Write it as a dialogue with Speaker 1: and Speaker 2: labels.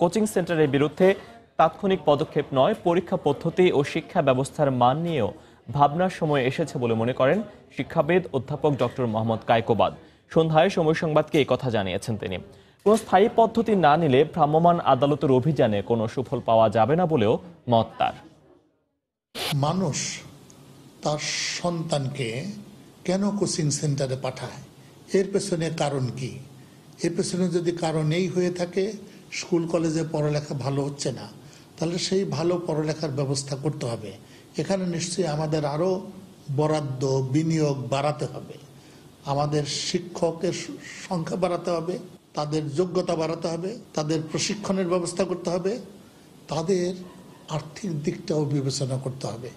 Speaker 1: coaching সেন্টারের বিরুদ্ধে তাৎক্ষণিক পদক্ষেপ নয় পরীক্ষা পদ্ধতি ও শিক্ষা ব্যবস্থার মান নিয়েও ভাবনার সময় এসেছে বলে মনে করেন শিক্ষাবিদ অধ্যাপক ডক্টর মোহাম্মদ কায়কোবাদ সন্ধ্যায় সময় সংবাদকে এই কথা জানিয়েছেন তিনি কোনো স্থায়ী পদ্ধতি না নিলে ভ্রাম্যমাণ আদালতের অভিযানে কোনো সুফল পাওয়া যাবে না বলেও মত তার
Speaker 2: মানুষ তার সন্তানকে কেন কোচিং সেন্টারে পাঠায় এর পেছনে কারণ কি এর পেছনে যদি কারণ এই হয়ে থাকে স্কুল কলেজে পড়ালেখা ভালো হচ্ছে না তাহলে সেই ভালো পড়ালেখার ব্যবস্থা করতে হবে এখানে নিশ্চয়ই আমাদের আরও বরাদ্দ বিনিয়োগ বাড়াতে হবে আমাদের শিক্ষকের সংখ্যা বাড়াতে হবে তাদের যোগ্যতা বাড়াতে হবে তাদের প্রশিক্ষণের ব্যবস্থা করতে হবে তাদের আর্থিক দিকটাও বিবেচনা করতে হবে